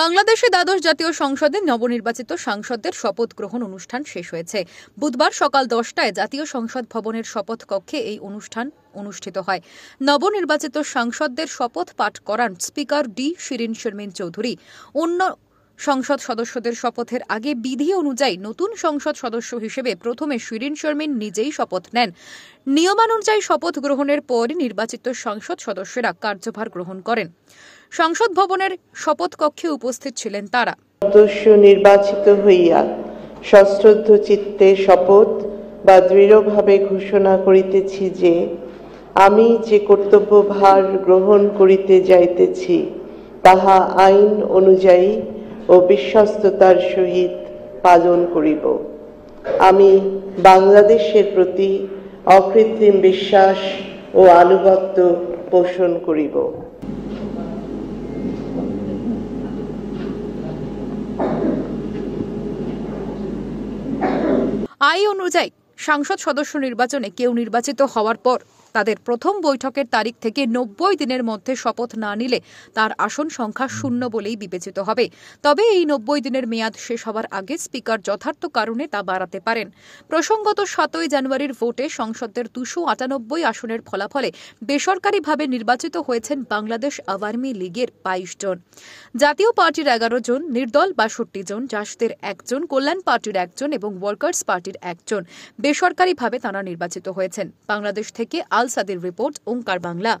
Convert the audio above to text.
বাংলাদেশে দ্বাদশ জাতীয় সংসদে নবনির্বাচিত সাংসদদের শপথ গ্রহণ অনুষ্ঠান শেষ হয়েছে বুধবার সকাল দশটায় জাতীয় সংসদ ভবনের শপথ কক্ষে এই অনুষ্ঠান অনুষ্ঠিত হয় নবনির্বাচিত সাংসদদের শপথ পাঠ করান স্পিকার ডি শিরিন শর্মিন চৌধুরী অন্য সংসদ সদস্যদের শপথের আগে বিধি অনুযায়ী নতুন সংসদ সদস্য হিসেবে প্রথমে শিরিন শর্মিন নিজেই শপথ নেন নিয়মানুযায়ী শপথ গ্রহণের পরই নির্বাচিত সংসদ সদস্যরা কার্যভার গ্রহণ করেন সংসদ ভবনের শপথ কক্ষে উপস্থিত ছিলেন তারা সদস্য নির্বাচিত হইয়া সশ্রদ্ধ চিত্তে শপথ বা দৃঢ়ভাবে ঘোষণা করিতেছি যে আমি যে কর্তব্য ভার গ্রহণ করিতে যাইতেছি তাহা আইন অনুযায়ী ও বিশ্বস্ততার সহিত পালন করিব আমি বাংলাদেশের প্রতি অকৃত্রিম বিশ্বাস ও আনুগত্য পোষণ করিব আই অনুযায়ী সংসদ সদস্য নির্বাচনে কেউ নির্বাচিত হওয়ার পর তাদের প্রথম বৈঠকের তারিখ থেকে নব্বই দিনের মধ্যে শপথ না নিলে তার আসন সংখ্যা শূন্য বলেই বিবেচিত হবে তবে এই নব্বই দিনের মেয়াদ শেষ হওয়ার আগে স্পিকার যথার্থ কারণে তা বাড়াতে পারেন প্রসঙ্গত সাতই জানুয়ারির ভোটে সংসদের দুশো আটানব্বই আসনের ফলাফলে বেসরকারিভাবে নির্বাচিত হয়েছেন বাংলাদেশ আওয়ামী লীগের বাইশ জন জাতীয় পার্টির এগারো জন নির্দল বাষট্টি জন জাসদের একজন কল্যাণ পার্টির একজন এবং ওয়ার্কার্স পার্টির একজন বেসরকারিভাবে তাঁরা নির্বাচিত হয়েছেন বাংলাদেশ থেকে আল আল সাদের রিপোর্ট ওঙ্কার বাংলা